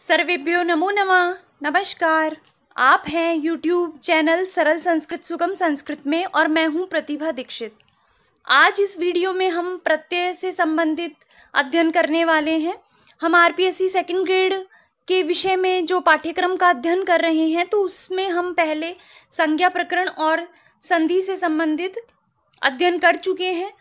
सर्वेभ्यो नमो नमः नमस्कार आप हैं यूट्यूब चैनल सरल संस्कृत सुगम संस्कृत में और मैं हूं प्रतिभा दीक्षित आज इस वीडियो में हम प्रत्यय से संबंधित अध्ययन करने वाले हैं हम R P S C second grade के विषय में जो पाठ्यक्रम का अध्ययन कर रहे हैं तो उसमें हम पहले संज्ञा प्रकरण और संधि से संबंधित अध्ययन कर चुके हैं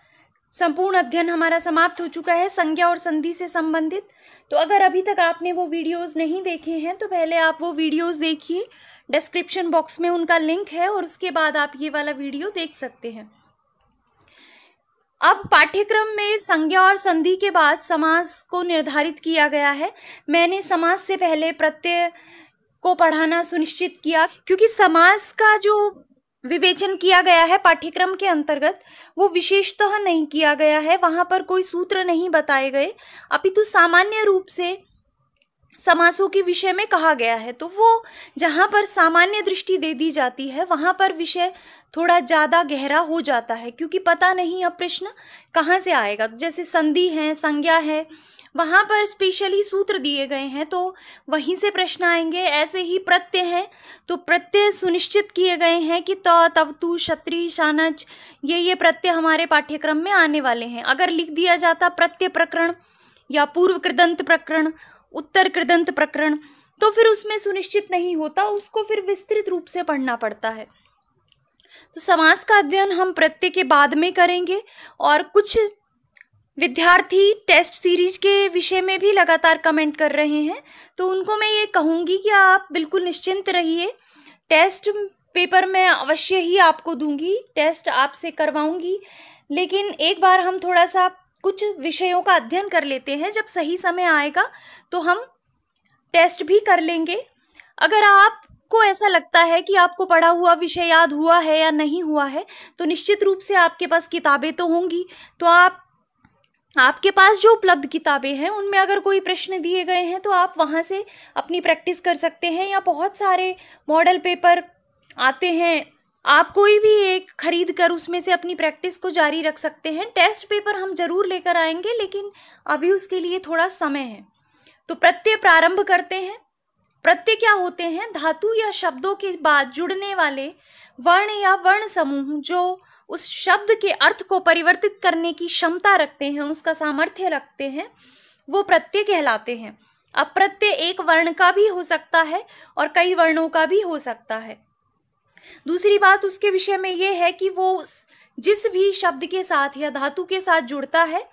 संपूर्ण अध्ययन हमारा समाप्त हो चुका है संज्ञा और संधि से संबंधित तो अगर अभी तक आपने वो वीडियोस नहीं देखे हैं तो पहले आप वो वीडियोस देखिए डिस्क्रिप्शन बॉक्स में उनका लिंक है और उसके बाद आप ये वाला वीडियो देख सकते हैं अब पाठ्यक्रम में संज्ञा और संधि के बाद समास को निर्धारित किया गया है मैंने समास से पहले प्रत्यय को पढ़ाना सुनिश्चित किया क्योंकि समास का जो विवेचन किया गया है पाठ्यक्रम के अंतर्गत वो विशेषतः नहीं किया गया है वहाँ पर कोई सूत्र नहीं बताए गए अपितु सामान्य रूप से समासों के विषय में कहा गया है तो वो जहाँ पर सामान्य दृष्टि दे दी जाती है वहाँ पर विषय थोड़ा ज़्यादा गहरा हो जाता है क्योंकि पता नहीं अब प्रश्न कहाँ से आएगा जैसे संधि है संज्ञा है वहाँ पर स्पेशली सूत्र दिए गए हैं तो वहीं से प्रश्न आएंगे ऐसे ही प्रत्यय हैं तो प्रत्यय सुनिश्चित किए गए हैं कि त तवतु क्षत्रि शानच ये ये प्रत्यय हमारे पाठ्यक्रम में आने वाले हैं अगर लिख दिया जाता प्रत्यय प्रकरण या पूर्व कृदंत प्रकरण उत्तर कृदंत प्रकरण तो फिर उसमें सुनिश्चित नहीं होता उसको फिर विस्तृत रूप से पढ़ना पड़ता है तो समास का अध्ययन हम प्रत्यय के बाद में करेंगे और कुछ विद्यार्थी टेस्ट सीरीज के विषय में भी लगातार कमेंट कर रहे हैं तो उनको मैं ये कहूँगी कि आप बिल्कुल निश्चिंत रहिए टेस्ट पेपर मैं अवश्य ही आपको दूंगी टेस्ट आपसे करवाऊंगी लेकिन एक बार हम थोड़ा सा कुछ विषयों का अध्ययन कर लेते हैं जब सही समय आएगा तो हम टेस्ट भी कर लेंगे अगर आप आपको ऐसा लगता है कि आपको पढ़ा हुआ विषय याद हुआ है या नहीं हुआ है तो निश्चित रूप से आपके पास किताबें तो होंगी तो आप आपके पास जो उपलब्ध किताबें हैं उनमें अगर कोई प्रश्न दिए गए हैं तो आप वहाँ से अपनी प्रैक्टिस कर सकते हैं या बहुत सारे मॉडल पेपर आते हैं आप कोई भी एक खरीद कर उसमें से अपनी प्रैक्टिस को जारी रख सकते हैं टेस्ट पेपर हम ज़रूर लेकर आएंगे लेकिन अभी उसके लिए थोड़ा समय है तो प्रत्यय प्रारंभ करते हैं प्रत्यय क्या होते हैं धातु या शब्दों के बाद जुड़ने वाले वर्ण या वर्ण समूह जो उस शब्द के अर्थ को परिवर्तित करने की क्षमता रखते हैं उसका सामर्थ्य रखते हैं वो प्रत्यय कहलाते हैं अप्रत्यय एक वर्ण का भी हो सकता है और कई वर्णों का भी हो सकता है दूसरी बात उसके विषय में ये है कि वो जिस भी शब्द के साथ या धातु के साथ जुड़ता है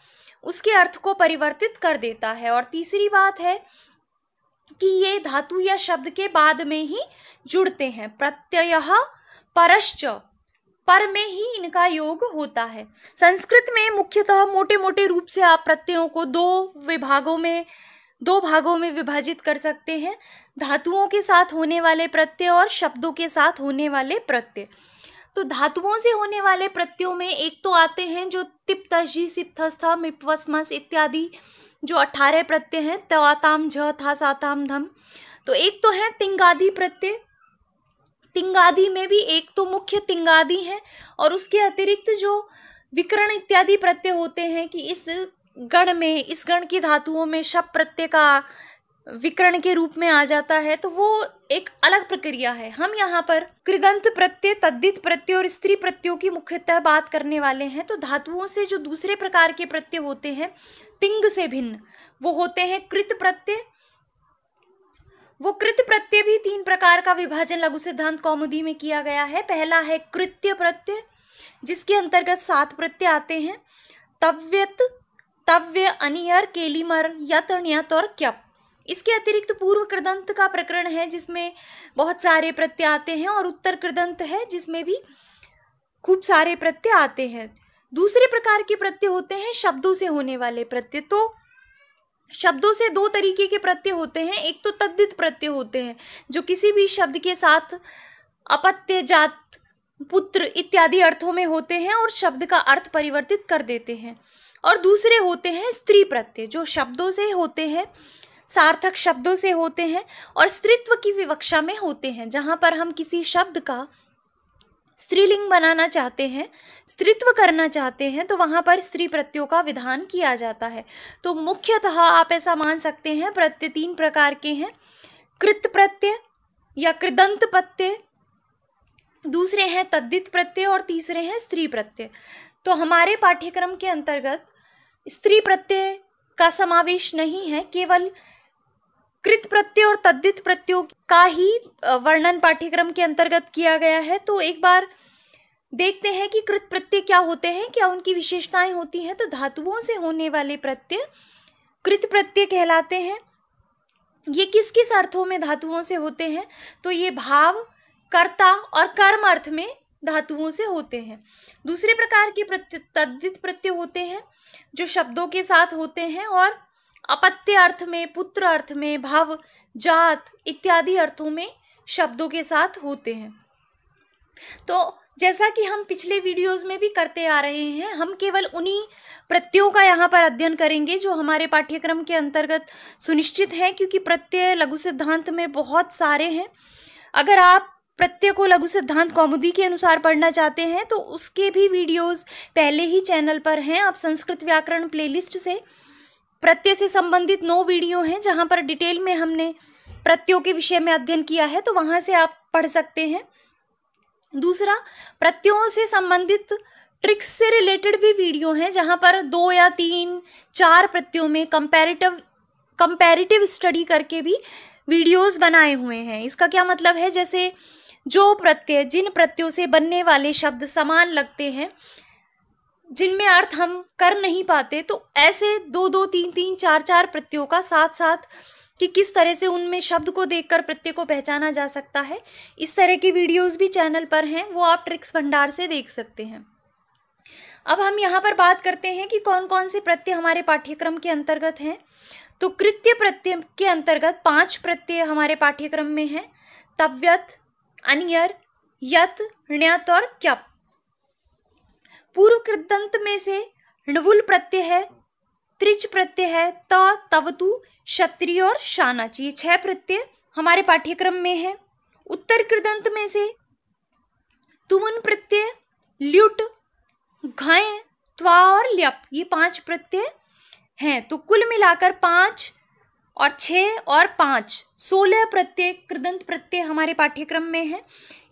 उसके अर्थ को परिवर्तित कर देता है और तीसरी बात है कि ये धातु या शब्द के बाद में ही जुड़ते हैं प्रत्यय परश्च पर में ही इनका योग होता है संस्कृत में मुख्यतः मोटे मोटे रूप से आप प्रत्ययों को दो विभागों में दो भागों में विभाजित कर सकते हैं धातुओं के साथ होने वाले प्रत्यय और शब्दों के साथ होने वाले प्रत्यय तो धातुओं से होने वाले प्रत्ययों में एक तो आते हैं जो तिप्तजी सिप्तस्थ मिपवस्मस इत्यादि जो अठारह प्रत्यय हैं तवाताम झ था साताम धम तो एक तो है तिंगादि प्रत्यय तिंगादि में भी एक तो मुख्य तिंगादि है और उसके अतिरिक्त जो विकरण इत्यादि प्रत्यय होते हैं कि इस गण में इस गण की धातुओं में शब प्रत्यय का विकरण के रूप में आ जाता है तो वो एक अलग प्रक्रिया है हम यहाँ पर कृदंत प्रत्यय तद्दित प्रत्यय और स्त्री प्रत्ययों की मुख्यतः बात करने वाले हैं तो धातुओं से जो दूसरे प्रकार के प्रत्यय होते हैं तिंग से भिन्न वो होते हैं कृत प्रत्यय वो कृत्य प्रत्यय भी तीन प्रकार का विभाजन लघु सिद्धांत कौमुदी में किया गया है पहला है कृत्य प्रत्यय जिसके अंतर्गत सात प्रत्यय आते हैं तव्यत तव्य अनियर केलीमर यत ण्यत और क्यप इसके अतिरिक्त पूर्व कृदंत का प्रकरण है जिसमें बहुत सारे प्रत्यय आते हैं और उत्तर कृदंत है जिसमें भी खूब सारे प्रत्यय आते हैं दूसरे प्रकार के प्रत्यय होते हैं शब्दों से होने वाले प्रत्यय तो शब्दों से दो तरीके के प्रत्यय होते हैं एक तो तद्धित प्रत्यय होते हैं जो किसी भी शब्द के साथ अपत्य जात पुत्र इत्यादि अर्थों में होते हैं और शब्द का अर्थ परिवर्तित कर देते हैं और दूसरे होते हैं स्त्री प्रत्यय जो शब्दों से होते हैं सार्थक शब्दों से होते हैं और स्त्रीत्व की विवक्षा में होते हैं जहाँ पर हम किसी शब्द का स्त्रीलिंग बनाना चाहते हैं स्त्रीत्व करना चाहते हैं तो वहाँ पर स्त्री प्रत्ययों का विधान किया जाता है तो मुख्यतः आप ऐसा मान सकते हैं प्रत्यय तीन प्रकार के हैं कृत प्रत्यय या कृदंत प्रत्यय दूसरे हैं तद्दित प्रत्यय और तीसरे हैं स्त्री प्रत्यय तो हमारे पाठ्यक्रम के अंतर्गत स्त्री प्रत्यय का समावेश नहीं है केवल कृत प्रत्यय और तद्धित प्रत्ययों का ही वर्णन पाठ्यक्रम के अंतर्गत किया गया है तो एक बार देखते हैं कि कृत प्रत्यय क्या होते हैं क्या उनकी विशेषताएं होती हैं तो धातुओं से होने वाले प्रत्यय कृत प्रत्यय कहलाते हैं ये किस किस अर्थों में धातुओं से होते हैं तो ये भाव कर्ता और कर्म अर्थ में धातुओं से होते हैं दूसरे प्रकार के प्रत्यय तद्धित प्रत्यय होते हैं जो शब्दों के साथ होते हैं और अपत्य अर्थ में पुत्र अर्थ में भाव जात इत्यादि अर्थों में शब्दों के साथ होते हैं तो जैसा कि हम पिछले वीडियोस में भी करते आ रहे हैं हम केवल उन्हीं प्रत्ययों का यहाँ पर अध्ययन करेंगे जो हमारे पाठ्यक्रम के अंतर्गत सुनिश्चित हैं क्योंकि प्रत्यय लघु सिद्धांत में बहुत सारे हैं अगर आप प्रत्यय को लघु सिद्धांत कौमुदी के अनुसार पढ़ना चाहते हैं तो उसके भी वीडियोस पहले ही चैनल पर हैं आप संस्कृत व्याकरण प्लेलिस्ट से प्रत्यय से संबंधित नौ वीडियो हैं जहाँ पर डिटेल में हमने प्रत्ययों के विषय में अध्ययन किया है तो वहाँ से आप पढ़ सकते हैं दूसरा प्रत्ययों से संबंधित ट्रिक्स से रिलेटेड भी वीडियो हैं जहाँ पर दो या तीन चार प्रत्ययों में कंपेरेटिव कंपेरेटिव स्टडी करके भी वीडियोस बनाए हुए हैं इसका क्या मतलब है जैसे जो प्रत्यय जिन प्रत्ययों से बनने वाले शब्द समान लगते हैं जिनमें अर्थ हम कर नहीं पाते तो ऐसे दो दो तीन तीन चार चार प्रत्ययों का साथ साथ कि किस तरह से उनमें शब्द को देखकर प्रत्यय को पहचाना जा सकता है इस तरह की वीडियोस भी चैनल पर हैं वो आप ट्रिक्स भंडार से देख सकते हैं अब हम यहाँ पर बात करते हैं कि कौन कौन से प्रत्यय हमारे पाठ्यक्रम के अंतर्गत हैं तो कृत्य प्रत्यय के अंतर्गत पाँच प्रत्यय हमारे पाठ्यक्रम में हैं तव्यत अनियर यत ण्यत और क्यप पूर्व कृदंत में से णवुल प्रत्यय है त्रिच प्रत्यय है त तवतु क्षत्रिय और शानाच ये छह प्रत्यय हमारे पाठ्यक्रम में है उत्तर कृदंत में से तुमन प्रत्यय ल्युट घय त्वा और ल्यप ये पांच प्रत्यय हैं तो कुल मिलाकर पांच और छः और पाँच सोलह प्रत्यय कृदंत प्रत्यय हमारे पाठ्यक्रम में है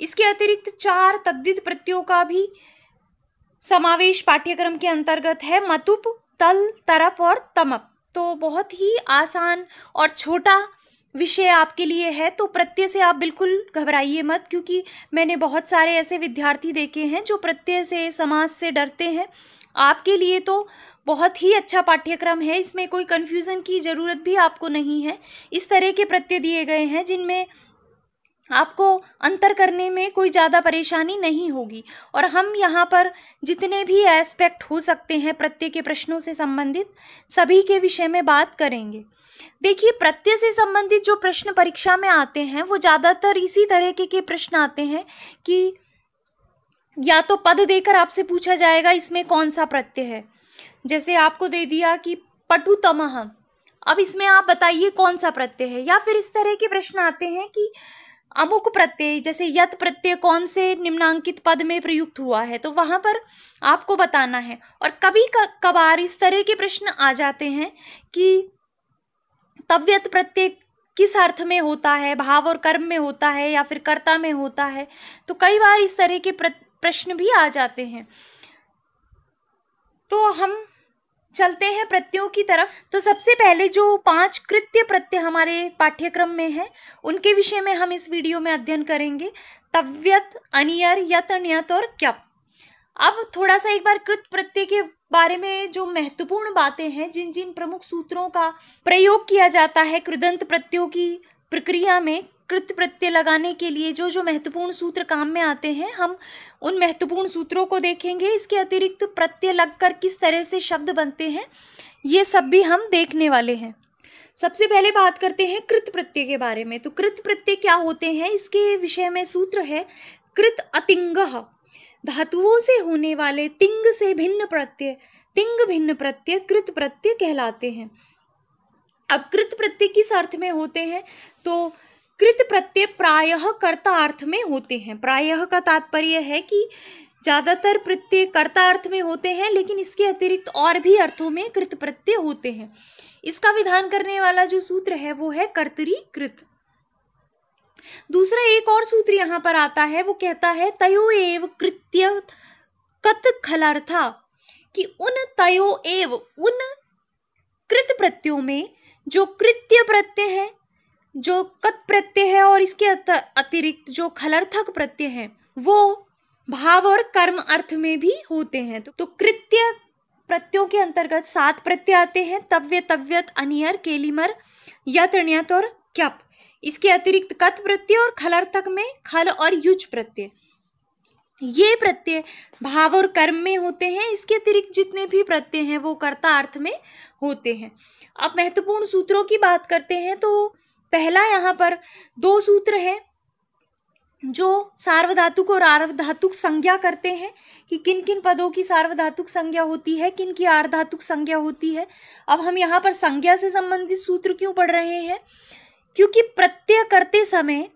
इसके अतिरिक्त चार तद्दित प्रत्ययों का भी समावेश पाठ्यक्रम के अंतर्गत है मतुप तल तरप और तमप तो बहुत ही आसान और छोटा विषय आपके लिए है तो प्रत्यय से आप बिल्कुल घबराइए मत क्योंकि मैंने बहुत सारे ऐसे विद्यार्थी देखे हैं जो प्रत्यय से समाज से डरते हैं आपके लिए तो बहुत ही अच्छा पाठ्यक्रम है इसमें कोई कन्फ्यूज़न की ज़रूरत भी आपको नहीं है इस तरह के प्रत्यय दिए गए हैं जिनमें आपको अंतर करने में कोई ज़्यादा परेशानी नहीं होगी और हम यहाँ पर जितने भी एस्पेक्ट हो सकते हैं प्रत्यय के प्रश्नों से संबंधित सभी के विषय में बात करेंगे देखिए प्रत्यय से संबंधित जो प्रश्न परीक्षा में आते हैं वो ज़्यादातर इसी तरह के, के प्रश्न आते हैं कि या तो पद देकर आपसे पूछा जाएगा इसमें कौन सा प्रत्यय है जैसे आपको दे दिया कि पटुतमह अब इसमें आप बताइए कौन सा प्रत्यय है या फिर इस तरह के प्रश्न आते हैं कि अमुक प्रत्यय जैसे यत प्रत्यय कौन से निम्नांकित पद में प्रयुक्त हुआ है तो वहाँ पर आपको बताना है और कभी कभार इस तरह के प्रश्न आ जाते हैं कि तव्यत प्रत्यय किस अर्थ में होता है भाव और कर्म में होता है या फिर कर्ता में होता है तो कई बार इस तरह के प्रश्न भी आ जाते हैं तो हम चलते हैं प्रत्ययों की तरफ तो सबसे पहले जो पांच कृत्य प्रत्यय हमारे पाठ्यक्रम में हैं उनके विषय में हम इस वीडियो में अध्ययन करेंगे तव्यत अनियर यत अनियत और क्यप अब थोड़ा सा एक बार कृत प्रत्यय के बारे में जो महत्वपूर्ण बातें हैं जिन जिन प्रमुख सूत्रों का प्रयोग किया जाता है कृदंत प्रत्ययों की प्रक्रिया में कृत प्रत्यय लगाने के लिए जो जो महत्वपूर्ण सूत्र काम में आते हैं हम उन महत्वपूर्ण सूत्रों को देखेंगे इसके अतिरिक्त प्रत्यय लगकर किस तरह से शब्द बनते हैं ये सब भी हम देखने वाले हैं सबसे पहले बात करते हैं कृत प्रत्यय के बारे में तो कृत प्रत्यय क्या होते हैं इसके विषय में सूत्र है कृत अतिंग धातुओं से होने वाले तिंग से भिन्न प्रत्यय तिंग भिन्न प्रत्यय कृत प्रत्यय कहलाते हैं अब कृत प्रत्यय किस अर्थ में होते हैं तो कृत प्रत्यय प्रायः कर्ता अर्थ में होते हैं प्रायः का तात्पर्य है कि ज़्यादातर प्रत्यय कर्ता अर्थ में होते हैं लेकिन इसके अतिरिक्त और भी अर्थों में कृत प्रत्यय होते हैं इसका विधान करने वाला जो सूत्र है वो है कर्तरी कृत दूसरा एक और सूत्र यहाँ पर आता है वो कहता है तयो एव कृत्य कत खलार्था कि उन तयो एव उन कृत प्रत्ययों में जो कृत्य प्रत्यय है जो कत प्रत्यय है और इसके अतिरिक्त जो खलर्थक प्रत्यय है वो भाव और कर्म अर्थ में भी होते हैं तो, तो कृत्य प्रत्ययों के अंतर्गत सात प्रत्यय आते हैं तव्य तव्यत अनियर केलिमर यत और क्यप इसके अतिरिक्त कत प्रत्यय और खलर्थक में खल और युज प्रत्यय ये प्रत्यय भाव और कर्म में होते हैं इसके अतिरिक्त जितने भी प्रत्यय हैं वो कर्ता अर्थ में होते हैं अब महत्वपूर्ण सूत्रों की बात करते हैं तो पहला यहाँ पर दो सूत्र है जो सार्वधातुक और आर्वधातुक संज्ञा करते हैं कि किन किन पदों की सार्वधातुक संज्ञा होती है किन की आर्धातुक संज्ञा होती है अब हम यहाँ पर संज्ञा से संबंधित सूत्र क्यों पढ़ रहे हैं क्योंकि प्रत्यय करते समय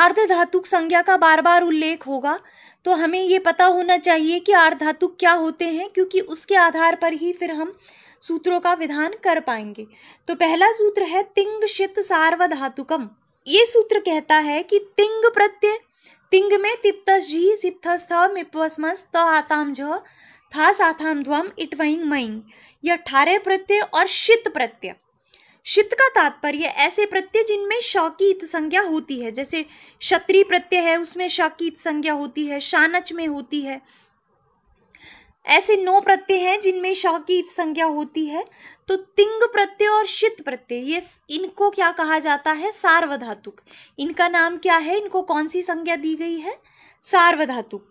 आर्ध धातुक संज्ञा का बार बार उल्लेख होगा तो हमें ये पता होना चाहिए कि आर्धातुक क्या होते हैं क्योंकि उसके आधार पर ही फिर हम सूत्रों का विधान कर पाएंगे तो पहला सूत्र है तिंग शित सार्वधातुकम ये सूत्र कहता है कि तिंग प्रत्यय तिंग में तिप्तस जी सिप्तस्थ मिपस्मस त आताम झ था साथाम ध्वम इटवहिंग मईंग यह ठारे प्रत्यय और शित प्रत्यय शित का तात्पर्य ऐसे प्रत्यय जिनमें शौकी इत संज्ञा होती है जैसे क्षत्रि प्रत्यय है उसमें इत संज्ञा होती है शानच में होती है ऐसे नौ प्रत्यय हैं जिनमें श की संज्ञा होती है तो तिंग प्रत्यय और शित प्रत्यय ये इनको क्या कहा जाता है सार्वधातुक इनका नाम क्या है इनको कौन सी संज्ञा दी गई है सार्वधातुक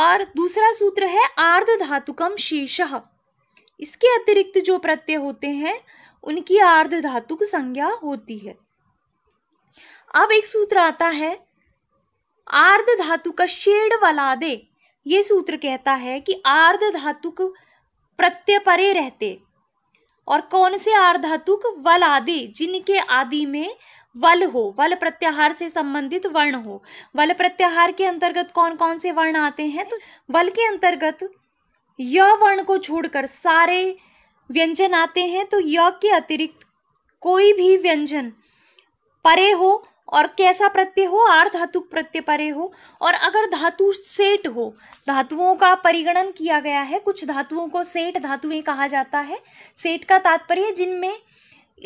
और दूसरा सूत्र है आर्ध धातुकम शेष इसके अतिरिक्त जो प्रत्यय होते हैं उनकी आर्ध धातुक संज्ञा होती है अब एक सूत्र आता है आर्ध धातु का शेड वलादे ये सूत्र कहता है कि आर्ध धातुक प्रत्यय परे रहते और कौन से आर्ध धातुक वल आदि जिनके आदि में वल हो वल प्रत्याहार से संबंधित वर्ण हो वल प्रत्याहार के अंतर्गत कौन कौन से वर्ण आते हैं तो वल के अंतर्गत य वर्ण को छोड़कर सारे व्यंजन आते हैं तो य के अतिरिक्त कोई भी व्यंजन परे हो और कैसा प्रत्यय हो आर धातु प्रत्यय परे हो और अगर धातु सेठ हो धातुओं का परिगणन किया गया है कुछ धातुओं को सेठ धातुएं कहा जाता है सेठ का तात्पर्य जिनमें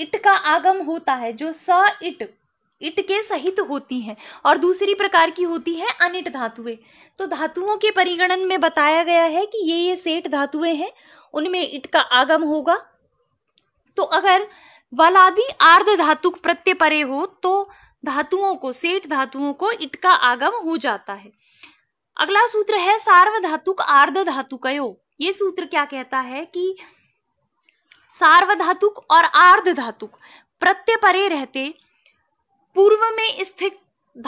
इट का आगम होता है जो स इट इट के सहित होती हैं और दूसरी प्रकार की होती है अनिट धातुएं तो धातुओं के परिगणन में बताया गया है कि ये ये सेठ धातुएं हैं उनमें इट का आगम होगा तो अगर वलादि आर्ध धातु प्रत्यय परे हो तो धातुओं को सेठ धातुओं को इट का आगम हो जाता है अगला सूत्र है सार्वधातुक आर्ध कयो ये सूत्र क्या कहता है कि सार्वधातुक और आर्ध धातुक प्रत्यय परे रहते पूर्व में स्थित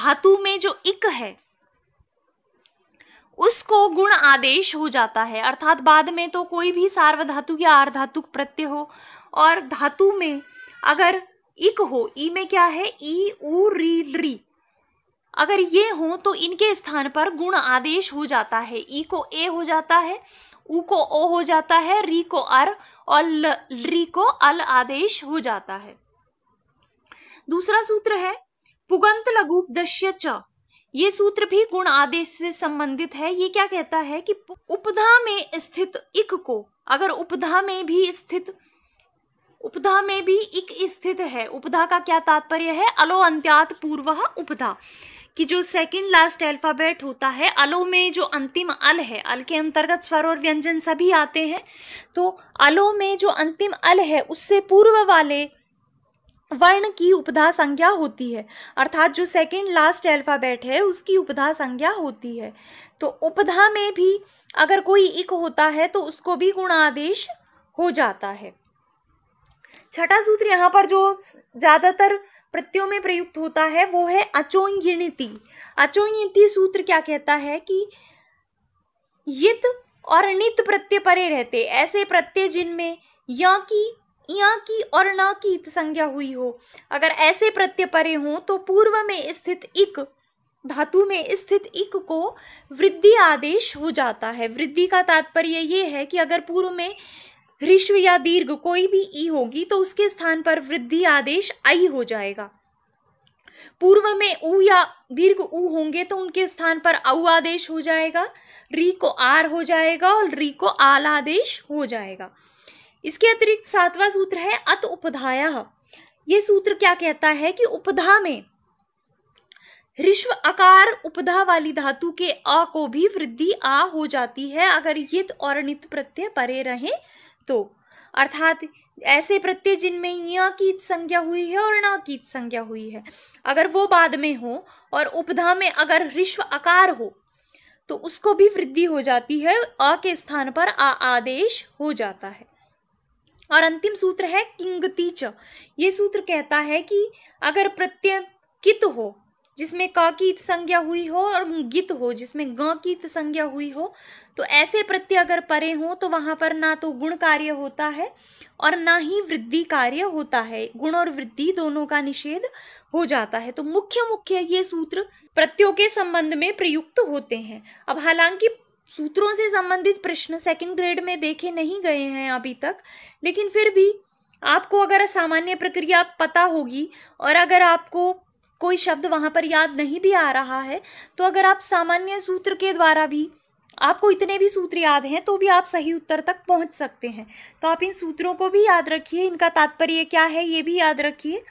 धातु में जो इक है उसको गुण आदेश हो जाता है अर्थात बाद में तो कोई भी सार्वधातु या आर्धातुक प्रत्यय हो और धातु में अगर इक हो ई में क्या है ई ऊ री री अगर ये हो तो इनके स्थान पर गुण आदेश हो जाता है ई को ए हो जाता है ऊ को ओ हो जाता है री को अर और ल, री को अल आदेश हो जाता है दूसरा सूत्र है पुगंत लघु दश्य च ये सूत्र भी गुण आदेश से संबंधित है ये क्या कहता है कि उपधा में स्थित इक को अगर उपधा में भी स्थित उपधा में भी इक स्थित है उपधा का क्या तात्पर्य है अलो अंत्यात पूर्व उपधा कि जो सेकंड लास्ट अल्फ़ाबेट होता है अलो में जो अंतिम अल है अल के अंतर्गत स्वर और व्यंजन सभी आते हैं तो अलो में जो अंतिम अल है उससे पूर्व वाले वर्ण की उपधा संज्ञा होती है अर्थात जो सेकंड लास्ट अल्फ़ाबेट है उसकी उपधा संज्ञा होती है तो उपधा में भी अगर कोई इक होता है तो उसको भी गुणादेश हो जाता है छठा सूत्र यहाँ पर जो ज़्यादातर प्रत्ययों में प्रयुक्त होता है वो है अचोंगिणिति अचोंगिणिति सूत्र क्या कहता है कि यित और नित प्रत्यय परे रहते ऐसे प्रत्यय जिनमें या की या की और ना की इत संज्ञा हुई हो अगर ऐसे प्रत्यय परे हों तो पूर्व में स्थित इक धातु में स्थित इक को वृद्धि आदेश हो जाता है वृद्धि का तात्पर्य ये है कि अगर पूर्व में ऋष्व या दीर्घ कोई भी ई होगी तो उसके स्थान पर वृद्धि आदेश आई हो जाएगा पूर्व में ऊ या दीर्घ ऊ होंगे तो उनके स्थान पर औ आदेश हो जाएगा री को आर हो जाएगा और री को आल आदेश हो जाएगा इसके अतिरिक्त सातवां सूत्र है अत उपधाया ये सूत्र क्या कहता है कि उपधा में ऋष्व आकार उपधा वाली धातु के अ को भी वृद्धि आ हो जाती है अगर यित और नित प्रत्यय परे रहें तो अर्थात ऐसे प्रत्यय जिनमें य की संज्ञा हुई है और न की संज्ञा हुई है अगर वो बाद में हो और उपधा में अगर ऋष्व आकार हो तो उसको भी वृद्धि हो जाती है अ के स्थान पर आ आदेश हो जाता है और अंतिम सूत्र है किंगतीच ये सूत्र कहता है कि अगर प्रत्यय कित हो जिसमें का की संज्ञा हुई हो और गित हो जिसमें ग की संज्ञा हुई हो तो ऐसे प्रत्यय अगर परे हो तो वहाँ पर ना तो गुण कार्य होता है और ना ही वृद्धि कार्य होता है गुण और वृद्धि दोनों का निषेध हो जाता है तो मुख्य मुख्य ये सूत्र प्रत्ययों के संबंध में प्रयुक्त होते हैं अब हालांकि सूत्रों से संबंधित प्रश्न सेकेंड ग्रेड में देखे नहीं गए हैं अभी तक लेकिन फिर भी आपको अगर सामान्य प्रक्रिया पता होगी और अगर आपको कोई शब्द वहाँ पर याद नहीं भी आ रहा है तो अगर आप सामान्य सूत्र के द्वारा भी आपको इतने भी सूत्र याद हैं तो भी आप सही उत्तर तक पहुँच सकते हैं तो आप इन सूत्रों को भी याद रखिए इनका तात्पर्य क्या है ये भी याद रखिए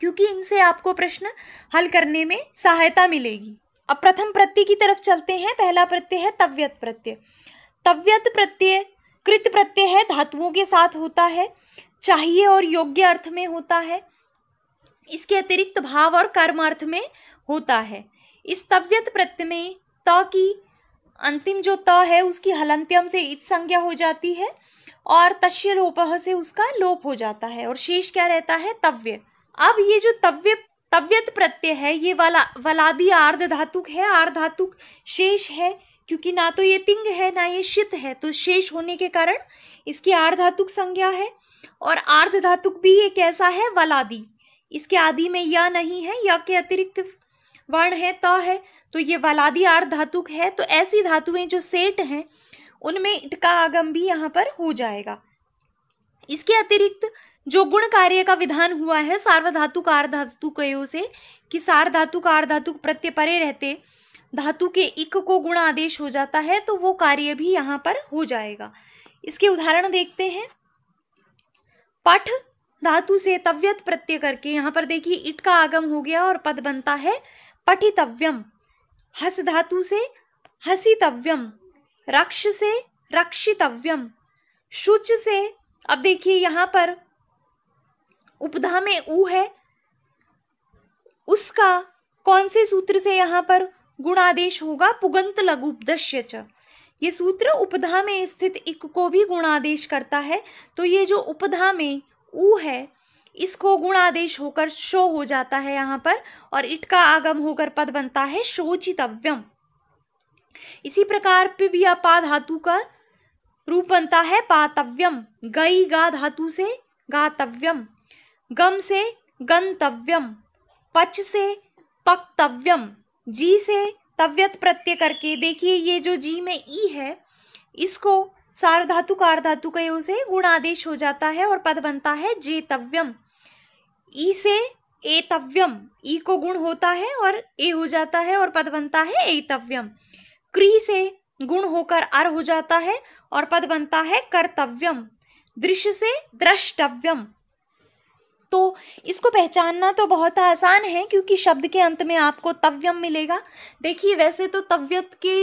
क्योंकि इनसे आपको प्रश्न हल करने में सहायता मिलेगी अब प्रथम प्रत्यय की तरफ चलते हैं पहला प्रत्यय है तव्यत प्रत्यय तव्यत प्रत्यय कृत प्रत्यय है धातुओं के साथ होता है चाहिए और योग्य अर्थ में होता है इसके अतिरिक्त भाव और अर्थ में होता है इस तव्यत प्रत्यय में त की अंतिम जो त है उसकी हलंत्यम से इत संज्ञा हो जाती है और तस्य लोप से उसका लोप हो जाता है और शेष क्या रहता है तव्य अब ये जो तव्य तव्यत प्रत्यय है ये वाला वलादी आर्ध धातुक है आर्ध धातुक शेष है क्योंकि ना तो ये तिंग है ना ये शित है तो शेष होने के कारण इसकी आर्ध धातुक संज्ञा है और आर्ध धातुक भी एक ऐसा है वलादी इसके आदि में या नहीं है या के अतिरिक्त वर्ण है त है तो ये वलादी आर धातु है तो ऐसी धातुएं जो सेट हैं उनमें इट का आगम भी यहाँ पर हो जाएगा इसके अतिरिक्त जो गुण कार्य का विधान हुआ है सार्वधातु सार्वधातुक आर कयो से कि सार धातु का आर धातु प्रत्यय परे रहते धातु के इक को गुण आदेश हो जाता है तो वो कार्य भी यहाँ पर हो जाएगा इसके उदाहरण देखते हैं पठ धातु से तव्यत प्रत्यय करके यहाँ पर देखिए इट का आगम हो गया और पद बनता है पठितव्यम हस धातु से हसितव्यम रक्ष से रक्षितव्यम शुच से अब देखिए यहाँ पर उपधा में ऊ है उसका कौन से सूत्र से यहाँ पर गुणादेश होगा पुगंत दश्य च ये सूत्र उपधा में स्थित इक को भी गुणादेश करता है तो ये जो उपधा में उ है इसको गुण आदेश होकर शो हो जाता है यहाँ पर और इट का आगम होकर पद बनता है शोचितव्यम इसी प्रकार पिबिया पा धातु का रूप बनता है पातव्यम गई गा धातु से गातव्यम गम से गंतव्यम पच से पक्तव्यम जी से तव्यत प्रत्यय करके देखिए ये जो जी में ई है इसको सार धातु कार धातु का यूज है आदेश हो जाता है और पद बनता है जेतव्यम ई से एतव्यम ई को गुण होता है और ए हो जाता है और पद बनता है ए तव्यम क्री से गुण होकर अर हो जाता है और पद बनता है कर्तव्यम दृश्य से द्रष्टव्यम तो इसको पहचानना तो बहुत आसान है क्योंकि शब्द के अंत में आपको तव्यम मिलेगा देखिए वैसे तो तव्यत के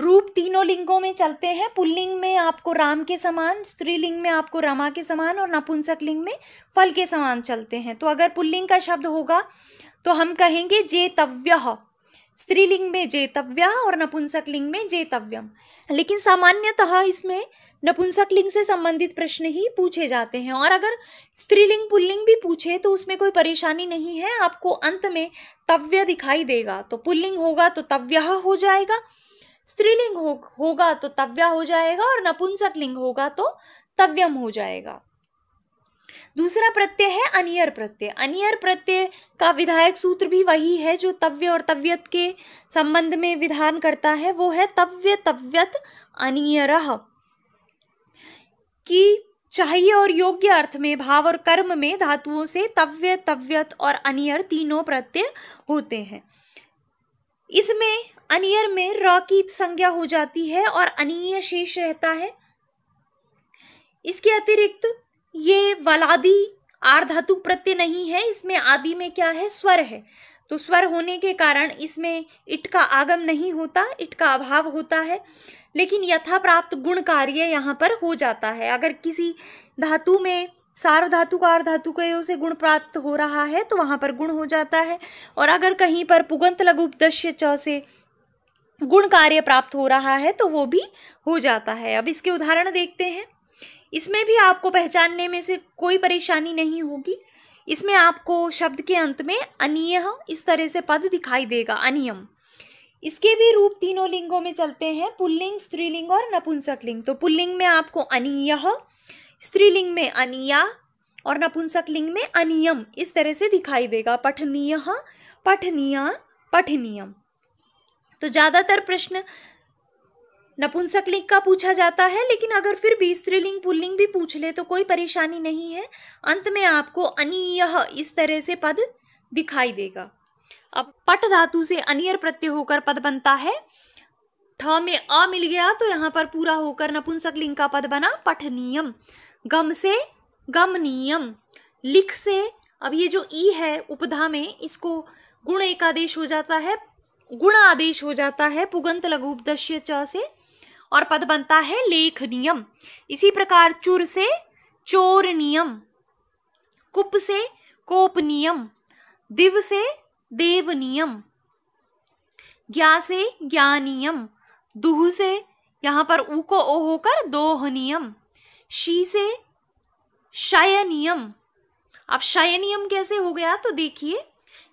रूप तीनों लिंगों में चलते हैं पुल्लिंग में आपको राम के समान स्त्रीलिंग में आपको रमा के समान और नपुंसक लिंग में फल के समान चलते हैं तो अगर पुल्लिंग का शब्द होगा तो हम कहेंगे जेतव्य स्त्रीलिंग में जेतव्य और नपुंसक लिंग में जेतव्यम लेकिन सामान्यतः इसमें नपुंसक लिंग से संबंधित प्रश्न ही पूछे जाते हैं और अगर स्त्रीलिंग पुल्लिंग भी पूछे तो उसमें कोई परेशानी नहीं है आपको अंत में तव्य दिखाई देगा तो पुल्लिंग होगा तो तव्य हो जाएगा स्त्रीलिंग हो होगा तो तव्या हो जाएगा और नपुंसक लिंग होगा तो तव्यम हो जाएगा दूसरा प्रत्यय है अनियर प्रत्यय अनियर प्रत्यय का विधायक सूत्र भी वही है जो तव्य और तव्यत के संबंध में विधान करता है वो है तव्य तव्यत अनियर कि चाहिए और योग्य अर्थ में भाव और कर्म में धातुओं से तव्य तव्यत और अनियर तीनों प्रत्यय होते हैं इसमें अनियर में र की संज्ञा हो जाती है और अनिय शेष रहता है इसके अतिरिक्त ये वलादि आर धातु प्रत्यय नहीं है इसमें आदि में क्या है स्वर है तो स्वर होने के कारण इसमें इट का आगम नहीं होता इट का अभाव होता है लेकिन यथा प्राप्त गुण कार्य यहाँ पर हो जाता है अगर किसी धातु में सार्वधातु का अर्धातु कयों से गुण प्राप्त हो रहा है तो वहाँ पर गुण हो जाता है और अगर कहीं पर पुगंत लघु उपदश्य च से गुण कार्य प्राप्त हो रहा है तो वो भी हो जाता है अब इसके उदाहरण देखते हैं इसमें भी आपको पहचानने में से कोई परेशानी नहीं होगी इसमें आपको शब्द के अंत में अनिय इस तरह से पद दिखाई देगा अनियम इसके भी रूप तीनों लिंगों में चलते हैं पुल्लिंग स्त्रीलिंग और नपुंसक लिंग तो पुल्लिंग में आपको अनिय स्त्रीलिंग में अनिया और नपुंसक लिंग में अनियम इस तरह से दिखाई देगा पठनीय पठनीय पठनियम तो ज़्यादातर प्रश्न नपुंसक लिंग का पूछा जाता है लेकिन अगर फिर भी स्त्रीलिंग पुल्लिंग भी पूछ ले तो कोई परेशानी नहीं है अंत में आपको अनिय इस तरह से पद दिखाई देगा अब पट धातु से अनियर प्रत्यय होकर पद बनता है ठ में अ मिल गया तो यहाँ पर पूरा होकर नपुंसक लिंग का पद बना पठनियम गम से गम नियम लिख से अब ये जो ई है उपधा में इसको गुण एकादेश हो जाता है गुण आदेश हो जाता है पुगंत लघु उपदश्य च से और पद बनता है लेख नियम इसी प्रकार चुर से चोर नियम कुप से कोप नियम दिव से देव नियम ज्ञा से ज्ञानियम दुह से यहां पर ऊ को ओ होकर दोह नियम शी से शयनियम अब शयनियम कैसे हो गया तो देखिए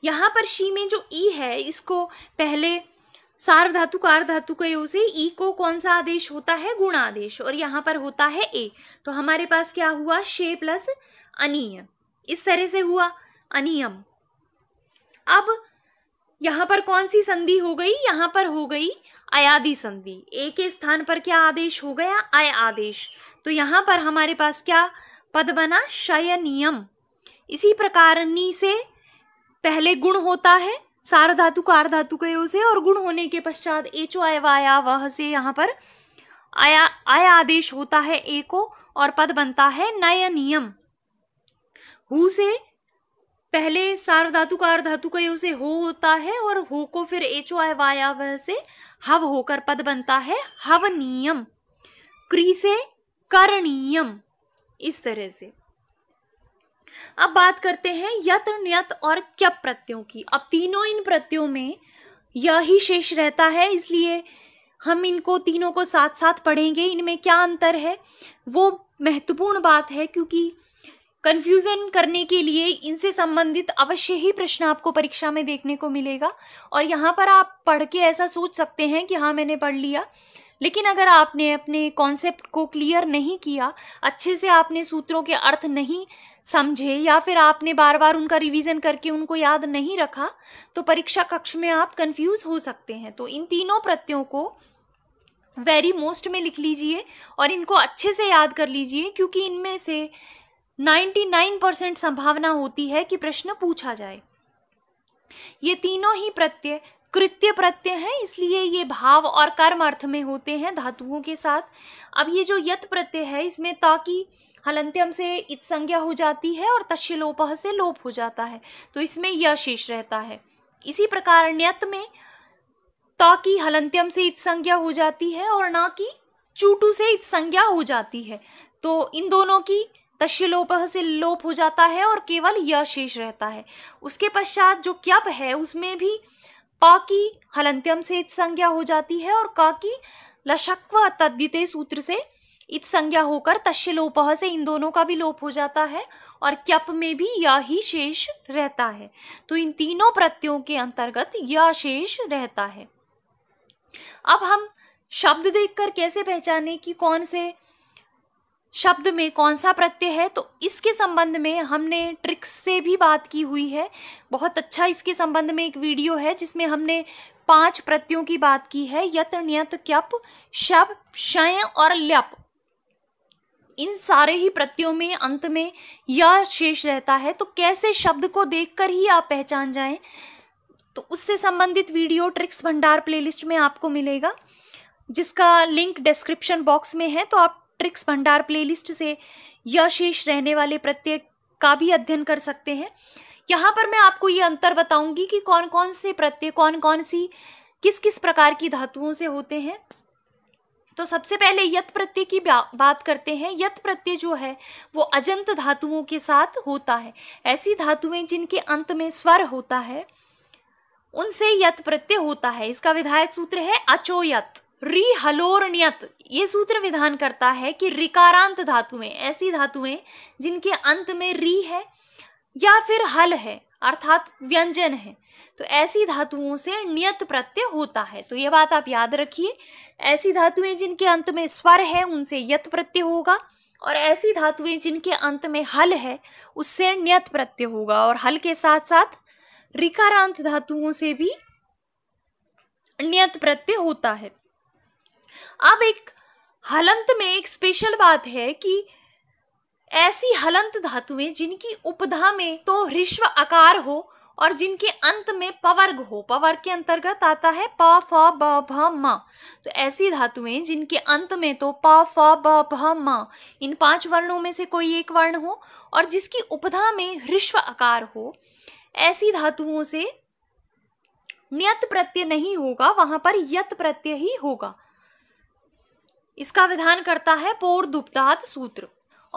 यहाँ पर शी में जो ई है इसको पहले सार्वधातु कार धातु के यो से ई को कौन सा आदेश होता है गुण आदेश और यहाँ पर होता है ए तो हमारे पास क्या हुआ शे प्लस अनिय इस तरह से हुआ अनियम अब यहाँ पर कौन सी संधि हो गई यहाँ पर हो गई अयादि संधि ए के स्थान पर क्या आदेश हो गया अय आदेश तो यहाँ पर हमारे पास क्या पद बना शय नियम इसी प्रकार नी से पहले गुण होता है सार धातु कार धातु के से और गुण होने के पश्चात एचो आय वाया वह से यहाँ पर आया आय आदेश होता है ए को और पद बनता है नय नियम हु से पहले सार्वधातु कार धातु का से हो होता है और हो को फिर एचो आय वाया वह से हव होकर पद बनता है हवनीयम क्री से करणीयम इस तरह से अब बात करते हैं यत्र नियत और क्यप प्रत्ययों की अब तीनों इन प्रत्ययों में यह ही शेष रहता है इसलिए हम इनको तीनों को साथ साथ पढ़ेंगे इनमें क्या अंतर है वो महत्वपूर्ण बात है क्योंकि कंफ्यूजन करने के लिए इनसे संबंधित अवश्य ही प्रश्न आपको परीक्षा में देखने को मिलेगा और यहाँ पर आप पढ़ के ऐसा सोच सकते हैं कि हाँ मैंने पढ़ लिया लेकिन अगर आपने अपने कॉन्सेप्ट को क्लियर नहीं किया अच्छे से आपने सूत्रों के अर्थ नहीं समझे या फिर आपने बार बार उनका रिवीजन करके उनको याद नहीं रखा तो परीक्षा कक्ष में आप कंफ्यूज हो सकते हैं तो इन तीनों प्रत्ययों को वेरी मोस्ट में लिख लीजिए और इनको अच्छे से याद कर लीजिए क्योंकि इनमें से 99 परसेंट संभावना होती है कि प्रश्न पूछा जाए ये तीनों ही प्रत्यय कृत्य प्रत्यय हैं इसलिए ये भाव और कर्म अर्थ में होते हैं धातुओं के साथ अब ये जो यत प्रत्यय है इसमें ताकि हलंत्यम से इत संज्ञा हो जाती है और लोप से लोप हो जाता है तो इसमें यह शेष रहता है इसी प्रकार न्यत में ताकि हलंत्यम से इत संज्ञा हो जाती है और ना कि चूटू से इत संज्ञा हो जाती है तो इन दोनों की दशलोपह से लोप हो जाता है और केवल यह शेष रहता है उसके पश्चात जो क्यप है उसमें भी पा की हलंत्यम से इत संज्ञा हो जाती है और का की लशक्व तद्दिते सूत्र से इत संज्ञा होकर तश्यलोपह से इन दोनों का भी लोप हो जाता है और क्यप में भी यह ही शेष रहता है तो इन तीनों प्रत्ययों के अंतर्गत यह शेष रहता है अब हम शब्द देखकर कैसे पहचाने कि कौन से शब्द में कौन सा प्रत्यय है तो इसके संबंध में हमने ट्रिक्स से भी बात की हुई है बहुत अच्छा इसके संबंध में एक वीडियो है जिसमें हमने पांच प्रत्ययों की बात की है यत नियत क्यप शब क्षय और ल्यप इन सारे ही प्रत्ययों में अंत में यह शेष रहता है तो कैसे शब्द को देखकर ही आप पहचान जाएं तो उससे संबंधित वीडियो ट्रिक्स भंडार प्लेलिस्ट में आपको मिलेगा जिसका लिंक डिस्क्रिप्शन बॉक्स में है तो आप ट्रिक्स भंडार प्लेलिस्ट से यह शेष रहने वाले प्रत्येक का भी अध्ययन कर सकते हैं यहाँ पर मैं आपको ये अंतर बताऊंगी कि कौन कौन से प्रत्यय कौन कौन सी किस किस प्रकार की धातुओं से होते हैं तो सबसे पहले यत प्रत्यय की बात करते हैं यत प्रत्यय जो है वो अजंत धातुओं के साथ होता है ऐसी धातुएं जिनके अंत में स्वर होता है उनसे यत प्रत्यय होता है इसका विधायक सूत्र है अचोयत रिहलोरणियत ये सूत्र विधान करता है कि रिकारांत धातुएं ऐसी धातुएं जिनके अंत में री है या फिर हल है अर्थात व्यंजन है तो ऐसी धातुओं से नियत प्रत्यय होता है तो ये बात आप याद रखिए ऐसी धातुएं जिनके अंत में स्वर है उनसे यत प्रत्यय होगा और ऐसी धातुएं जिनके अंत में हल है उससे नियत प्रत्यय होगा और हल के साथ साथ रिकारांत धातुओं से भी नियत प्रत्यय होता है अब एक हलंत में एक स्पेशल बात है कि ऐसी हलंत धातुएं जिनकी उपधा में तो ऋष्व आकार हो और जिनके अंत में पवर्ग हो पवर्ग के अंतर्गत आता है प फ ब भ म तो ऐसी धातुएं जिनके अंत में तो प फ ब भ म इन पांच वर्णों में से कोई एक वर्ण हो और जिसकी उपधा में ऋष्व आकार हो ऐसी धातुओं से नियत प्रत्यय नहीं होगा वहां पर यत प्रत्यय ही होगा इसका विधान करता है पोर दुप्तात सूत्र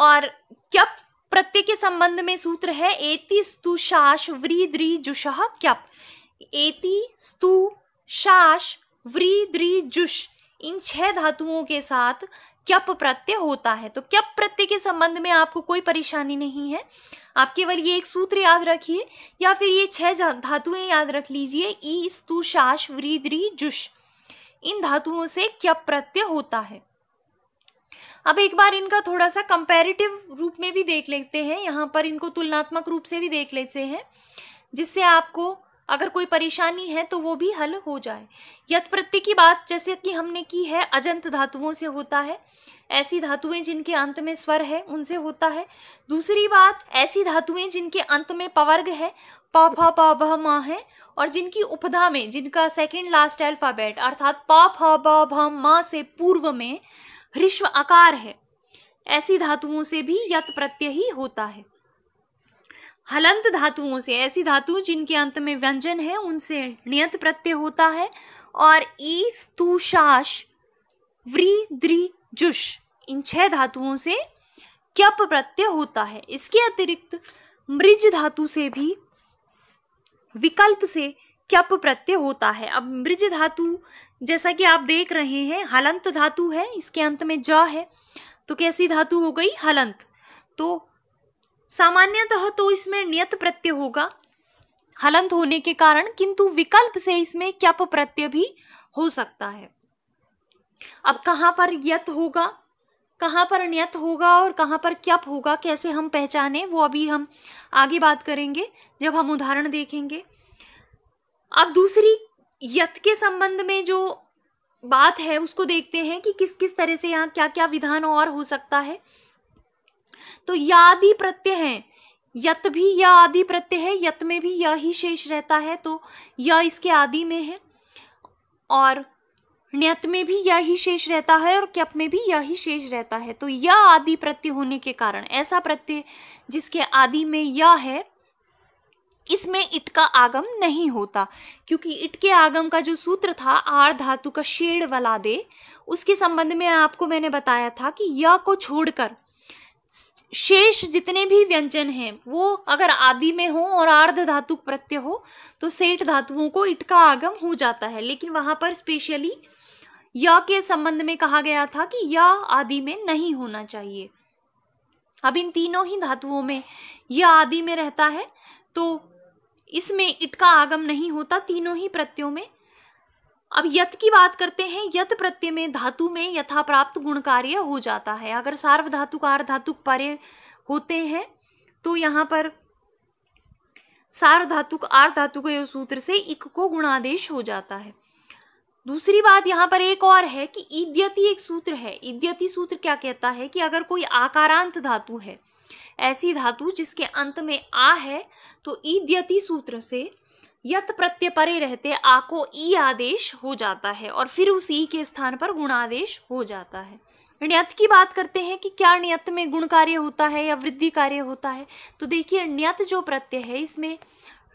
और क्यप प्रत्यय के संबंध में सूत्र है एति स्तु शाश व्री द्री जुषह क्यप एति स्तु शाश व्री द्री जुष इन छह धातुओं के साथ क्यप प्रत्यय होता है तो क्यप प्रत्यय के संबंध में आपको कोई परेशानी नहीं है आप केवल ये एक सूत्र याद रखिए या फिर ये छह धातुएं याद रख लीजिए ई स्तु शाश व्री द्री जुष इन धातुओं से क्यप प्रत्यय होता है अब एक बार इनका थोड़ा सा कंपैरेटिव रूप में भी देख लेते हैं यहाँ पर इनको तुलनात्मक रूप से भी देख लेते हैं जिससे आपको अगर कोई परेशानी है तो वो भी हल हो जाए यथप्रत्यय की बात जैसे कि हमने की है अजंत धातुओं से होता है ऐसी धातुएं जिनके अंत में स्वर है उनसे होता है दूसरी बात ऐसी धातुएं जिनके अंत में पवर्ग है प फ प भ म है और जिनकी उपधा में जिनका सेकंड लास्ट अल्फाबेट अर्थात प फ ब भ म से पूर्व में ह्रिश्व आकार है ऐसी धातुओं से भी यत प्रत्यय ही होता है हलंत धातुओं से ऐसी धातु जिनके अंत में व्यंजन है उनसे नियत प्रत्यय होता है और ई स्तुषाश व्री द्री जुष इन छह धातुओं से क्यप प्रत्यय होता है इसके अतिरिक्त मृज धातु से भी विकल्प से क्यप प्रत्यय होता है अब मृज धातु जैसा कि आप देख रहे हैं हलंत धातु है इसके अंत में ज है तो कैसी धातु हो गई हलंत तो सामान्यतः तो इसमें नियत प्रत्यय होगा हलंत होने के कारण किंतु विकल्प से इसमें क्यप प्रत्यय भी हो सकता है अब कहाँ पर यत होगा कहाँ पर नियत होगा और कहाँ पर क्यप होगा कैसे हम पहचाने वो अभी हम आगे बात करेंगे जब हम उदाहरण देखेंगे अब दूसरी यत के संबंध में जो बात है उसको देखते हैं कि किस किस तरह से यहाँ क्या क्या विधान और हो सकता है तो यादि प्रत्यय है यत भी य आदि प्रत्यय है यत में भी य ही शेष रहता है तो य इसके आदि में है और ण्यत में भी यह ही शेष रहता है और क्यप में भी यह ही शेष रहता है तो यह आदि प्रत्यय होने के कारण ऐसा प्रत्यय जिसके आदि में यह है इसमें इट का आगम नहीं होता क्योंकि इट के आगम का जो सूत्र था आर धातु का शेड वाला दे उसके संबंध में आपको मैंने बताया था कि य को छोड़कर शेष जितने भी व्यंजन हैं वो अगर आदि में हो और आर्ध धातु प्रत्यय हो तो सेठ धातुओं को इट का आगम हो जाता है लेकिन वहाँ पर स्पेशली य के संबंध में कहा गया था कि य आदि में नहीं होना चाहिए अब इन तीनों ही धातुओं में यह आदि में रहता है तो इसमें इट का आगम नहीं होता तीनों ही प्रत्ययों में अब यत की बात करते हैं यत प्रत्यय में धातु में यथा प्राप्त गुण कार्य हो जाता है अगर का धातुक परे होते हैं तो यहाँ पर सार्वधातुक आर धातु के सूत्र से इक को गुणादेश हो जाता है दूसरी बात यहाँ पर एक और है कि इद्यति एक सूत्र है ईद्यति सूत्र क्या कहता है कि अगर कोई आकारांत धातु है ऐसी धातु जिसके अंत में आ है तो ईद्यति सूत्र से यत प्रत्यय परे रहते आ को ई आदेश हो जाता है और फिर उस ई के स्थान पर गुणादेश हो जाता है ण्यत की बात करते हैं कि क्या ण्यत में गुण कार्य होता है या वृद्धि कार्य होता है तो देखिए ण्यत जो प्रत्यय है इसमें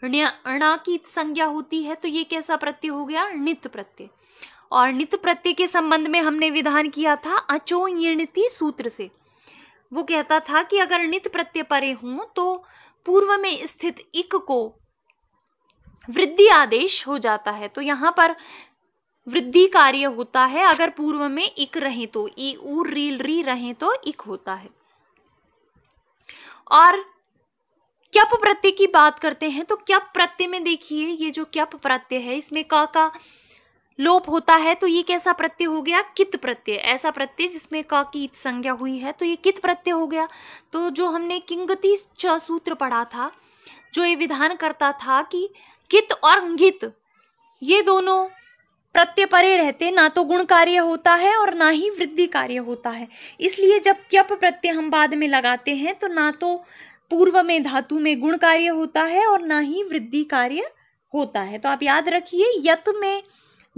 अणा की संज्ञा होती है तो ये कैसा प्रत्यय हो गया नित प्रत्यय और नित प्रत्यय के संबंध में हमने विधान किया था अचो सूत्र से वो कहता था कि अगर नित प्रत्यय परे हूं तो पूर्व में स्थित इक को वृद्धि आदेश हो जाता है तो यहां पर वृद्धि कार्य होता है अगर पूर्व में इक रहे तो ई ऊ रील री रहे तो इक होता है और क्यप प्रत्यय की बात करते हैं तो क्यप प्रत्यय में देखिए ये जो क्यप प्रत्यय है इसमें का का लोप होता है तो ये कैसा प्रत्यय हो गया कित प्रत्यय ऐसा प्रत्यय जिसमें क की संज्ञा हुई है तो ये कित प्रत्यय हो गया तो जो हमने किंगति च सूत्र पढ़ा था जो ये विधान करता था कि कित और अंगित ये दोनों प्रत्यय परे रहते ना तो गुण कार्य होता है और ना ही वृद्धि कार्य होता है इसलिए जब क्यप प्रत्यय हम बाद में लगाते हैं तो ना तो पूर्व में धातु में गुण कार्य होता है और ना ही वृद्धि कार्य होता है तो आप याद रखिए यत में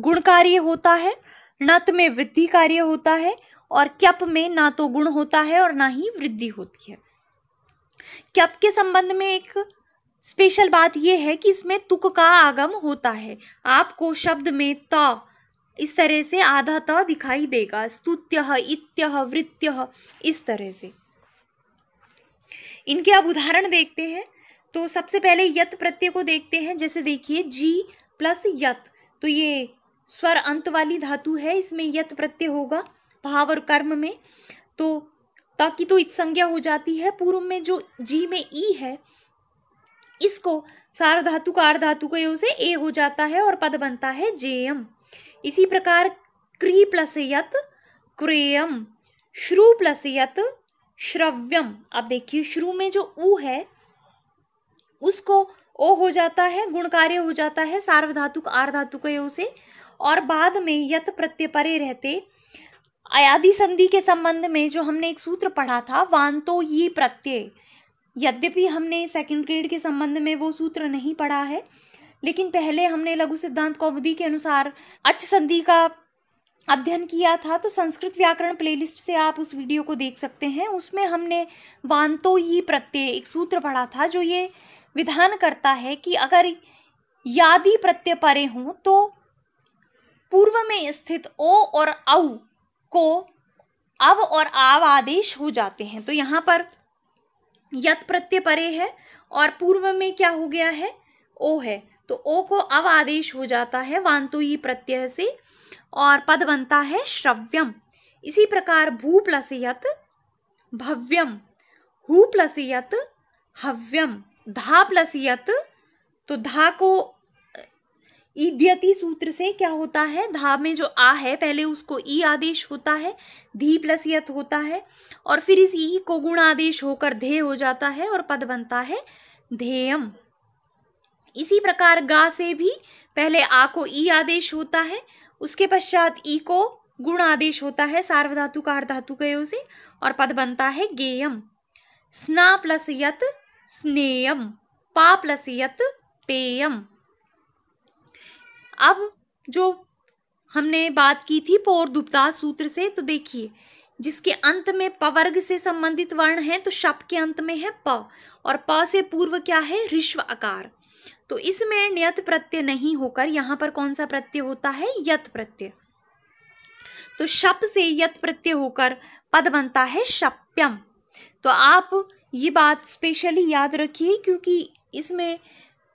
गुण कार्य होता है नत में वृद्धि कार्य होता है और क्यप में ना तो गुण होता है और ना ही वृद्धि होती है क्यप के संबंध में एक स्पेशल बात यह है कि इसमें तुक का आगम होता है आपको शब्द में त इस तरह से आधा त दिखाई देगा स्तुत्य इत्य वृत्य इस तरह से इनके अब उदाहरण देखते हैं तो सबसे पहले यत प्रत्यय को देखते हैं जैसे देखिए जी प्लस यत तो ये स्वर अंत वाली धातु है इसमें यत प्रत्यय होगा भाव और कर्म में तो ताकि तो इत संज्ञा हो जाती है पूर्व में जो जी में ई है इसको सार धातु का आर धातु के से ए हो जाता है और पद बनता है जेयम इसी प्रकार क्री प्लस यत क्रेयम श्रु प्लस यत श्रव्यम अब देखिए श्रु में जो ऊ है उसको ओ हो जाता है गुण कार्य हो जाता है सार्वधातुक आर धातु के से और बाद में यत प्रत्यय परे रहते अयादि संधि के संबंध में जो हमने एक सूत्र पढ़ा था वांतो ये प्रत्यय यद्यपि हमने सेकंड ग्रेड के संबंध में वो सूत्र नहीं पढ़ा है लेकिन पहले हमने लघु सिद्धांत कौमुदी के अनुसार अच संधि का अध्ययन किया था तो संस्कृत व्याकरण प्लेलिस्ट से आप उस वीडियो को देख सकते हैं उसमें हमने वांतो यी प्रत्यय एक सूत्र पढ़ा था जो ये विधान करता है कि अगर यादि प्रत्यय परे हों तो पूर्व में स्थित ओ और औ को अव और आव आदेश हो जाते हैं तो यहाँ पर यत प्रत्यय परे है और पूर्व में क्या हो गया है ओ है तो ओ को अव आदेश हो जाता है ही प्रत्यय से और पद बनता है श्रव्यम इसी प्रकार भू प्लस यत भव्यम हु प्लस यत हव्यम धा प्लस यत तो धा को ईद्यति सूत्र से क्या होता है धा में जो आ है पहले उसको ई आदेश होता है धी प्लस यथ होता है और फिर इस ई को गुण आदेश होकर धे हो जाता है और पद बनता है धेयम इसी प्रकार गा से भी पहले आ को ई आदेश होता है उसके पश्चात ई को गुण आदेश होता है सार्वधातु का अर्धातु कयो से और पद बनता है गेयम स्ना प्लस यत स्नेयम पा प्लस यत पेयम अब जो हमने बात की थी पौर दुपदाह सूत्र से तो देखिए जिसके अंत में पवर्ग से संबंधित वर्ण है तो शप के अंत में है प और प से पूर्व क्या है ऋष्व आकार तो इसमें नियत प्रत्यय नहीं होकर यहाँ पर कौन सा प्रत्यय होता है यत प्रत्यय तो शप से यत प्रत्यय होकर पद बनता है शप्यम तो आप ये बात स्पेशली याद रखिए क्योंकि इसमें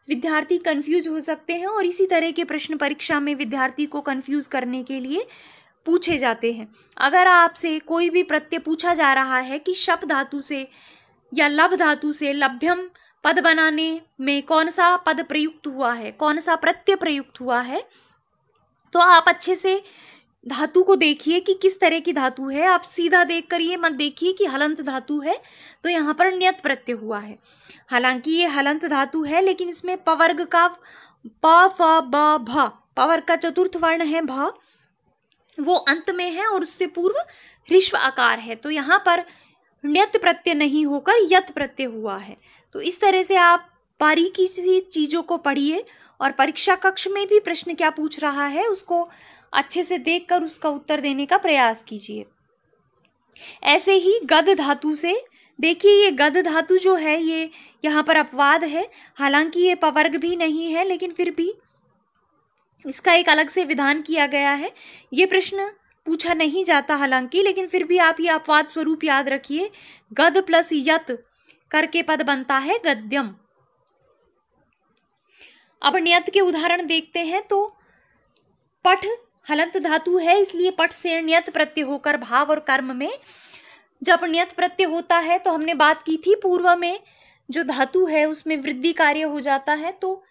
विद्यार्थी कंफ्यूज हो सकते हैं और इसी तरह के प्रश्न परीक्षा में विद्यार्थी को कंफ्यूज करने के लिए पूछे जाते हैं अगर आपसे कोई भी प्रत्यय पूछा जा रहा है कि शब्द धातु से या लभ धातु से लभ्यम पद बनाने में कौन सा पद प्रयुक्त हुआ है कौन सा प्रत्यय प्रयुक्त हुआ है तो आप अच्छे से धातु को देखिए कि किस तरह की धातु है आप सीधा देख कर ये मत देखिए कि हलंत धातु है तो यहाँ पर नियत प्रत्यय हुआ है हालांकि ये हलंत धातु है लेकिन इसमें पवर्ग का प फ ब भ पवर्ग का चतुर्थ वर्ण है भ वो अंत में है और उससे पूर्व ऋष्व आकार है तो यहाँ पर नियत प्रत्यय नहीं होकर यत प्रत्यय हुआ है तो इस तरह से आप बारीकी सी चीज़ों को पढ़िए और परीक्षा कक्ष में भी प्रश्न क्या पूछ रहा है उसको अच्छे से देखकर उसका उत्तर देने का प्रयास कीजिए ऐसे ही गद धातु से देखिए ये गद धातु जो है ये यहाँ पर अपवाद है हालांकि ये पवर्ग भी नहीं है लेकिन फिर भी इसका एक अलग से विधान किया गया है ये प्रश्न पूछा नहीं जाता हालांकि लेकिन फिर भी आप ये अपवाद स्वरूप याद रखिए गद प्लस यत करके पद बनता है गद्यम अब नियत के उदाहरण देखते हैं तो पठ हलंत धातु है इसलिए पट से नियत प्रत्यय होकर भाव और कर्म में जब नियत प्रत्यय होता है तो हमने बात की थी पूर्व में जो धातु है उसमें वृद्धि कार्य हो जाता है तो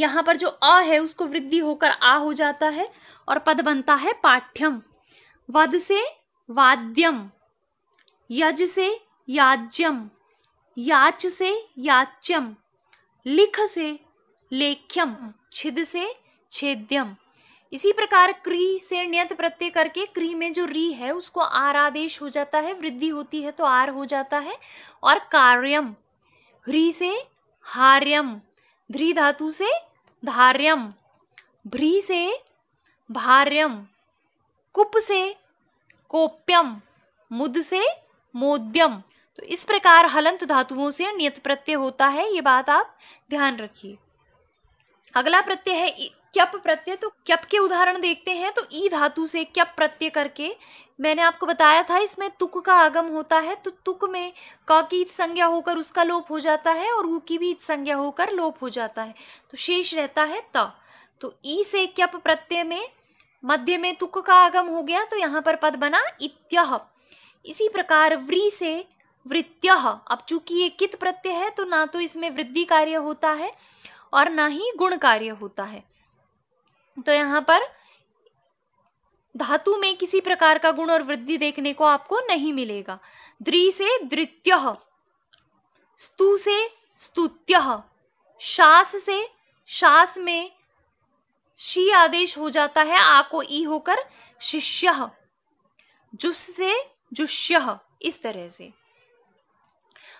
यहाँ पर जो अ है उसको वृद्धि होकर आ हो जाता है और पद बनता है पाठ्यम वद से वाद्यम यज से याज्यम याच से याच्यम लिख से लेख्यम छिद से छेद्यम इसी प्रकार क्री से नियत प्रत्यय करके क्री में जो री है उसको आर आदेश हो जाता है वृद्धि होती है तो आर हो जाता है और कार्यम ह्री से हार्यम ध्री धातु से धार्यम भ्री से भार्यम कुप से कोप्यम मुद से मोद्यम तो इस प्रकार हलंत धातुओं से नियत प्रत्यय होता है ये बात आप ध्यान रखिए अगला प्रत्यय है क्यप प्रत्यय तो क्यप के उदाहरण देखते हैं तो ई धातु से क्यप प्रत्यय करके मैंने आपको बताया था इसमें तुक का आगम होता है तो तुक में क की इत संज्ञा होकर उसका लोप हो जाता है और ऊ की भी इत संज्ञा होकर लोप हो जाता है तो शेष रहता है त तो ई से क्यप प्रत्यय में मध्य में तुक का आगम हो गया तो यहाँ पर पद बना इत्य इसी प्रकार व्री से वृत्य अब चूंकि ये कित प्रत्यय है तो ना तो इसमें वृद्धि कार्य होता है और ना ही गुण कार्य होता है तो यहां पर धातु में किसी प्रकार का गुण और वृद्धि देखने को आपको नहीं मिलेगा द्री से द्वितीय स्तु से स्तुत्य शास से शास में शी आदेश हो जाता है आ को ई होकर शिष्य जुस से जुष्य इस तरह से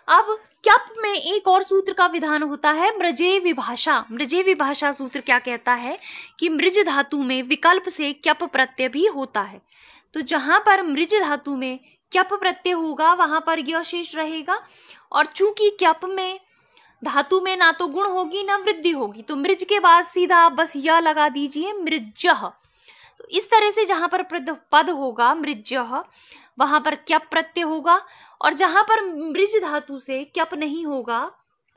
अब क्यप में एक और सूत्र का विधान होता है मृजे विभाषा मृजे विभाषा सूत्र क्या कहता है कि मृज धातु में विकल्प से क्यप प्रत्यय भी होता है तो जहां पर मृज धातु में क्यप प्रत्यय होगा वहां पर यह शेष रहेगा और चूंकि क्यप में धातु में ना तो गुण होगी ना वृद्धि होगी तो मृज के बाद सीधा आप बस यह लगा दीजिए मृज तो इस तरह से जहां पर पद होगा मृज वहां पर क्यप प्रत्यय होगा और जहां पर मृज धातु से क्यप नहीं होगा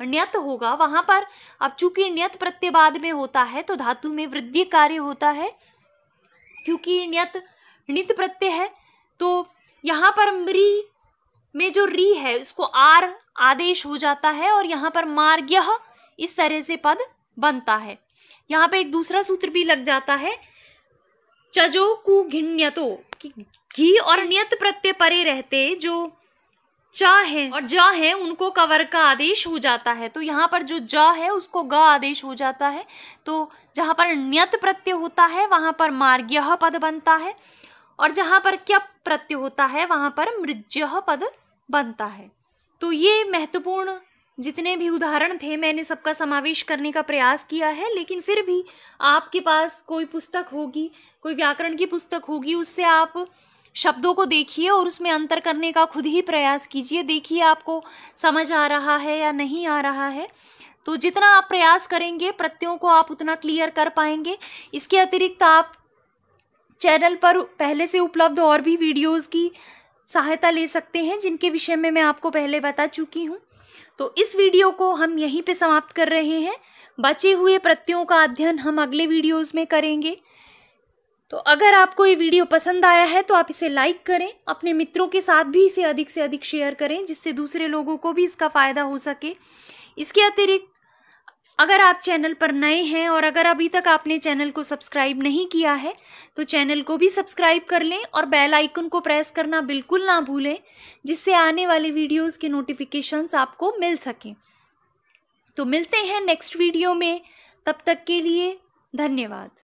नियत होगा वहां पर अब चूंकि नियत बाद में होता है तो धातु में वृद्धि कार्य होता है क्योंकि नियत नित प्रत्यय है तो यहाँ पर मृ में जो री है उसको आर आदेश हो जाता है और यहाँ पर मार्ग इस तरह से पद बनता है यहाँ पे एक दूसरा सूत्र भी लग जाता है चजो कु घी और नियत प्रत्यय परे रहते जो चा है और ज है उनको कवर का आदेश हो जाता है तो यहाँ पर जो ज है उसको ग आदेश हो जाता है तो जहाँ पर नियत प्रत्यय होता है वहाँ पर मार्ग्य पद बनता है और जहाँ पर क्य प्रत्यय होता है वहाँ पर मृज्य पद बनता है तो ये महत्वपूर्ण जितने भी उदाहरण थे मैंने सबका समावेश करने का प्रयास किया है लेकिन फिर भी आपके पास कोई पुस्तक होगी कोई व्याकरण की पुस्तक होगी उससे आप शब्दों को देखिए और उसमें अंतर करने का खुद ही प्रयास कीजिए देखिए आपको समझ आ रहा है या नहीं आ रहा है तो जितना आप प्रयास करेंगे प्रत्ययों को आप उतना क्लियर कर पाएंगे इसके अतिरिक्त आप चैनल पर पहले से उपलब्ध और भी वीडियोज़ की सहायता ले सकते हैं जिनके विषय में मैं आपको पहले बता चुकी हूँ तो इस वीडियो को हम यहीं पे समाप्त कर रहे हैं बचे हुए प्रत्ययों का अध्ययन हम अगले वीडियोस में करेंगे तो अगर आपको ये वीडियो पसंद आया है तो आप इसे लाइक करें अपने मित्रों के साथ भी इसे अधिक से अधिक शेयर करें जिससे दूसरे लोगों को भी इसका फ़ायदा हो सके इसके अतिरिक्त अगर आप चैनल पर नए हैं और अगर अभी तक आपने चैनल को सब्सक्राइब नहीं किया है तो चैनल को भी सब्सक्राइब कर लें और बेल आइकन को प्रेस करना बिल्कुल ना भूलें जिससे आने वाले वीडियोस के नोटिफिकेशंस आपको मिल सकें तो मिलते हैं नेक्स्ट वीडियो में तब तक के लिए धन्यवाद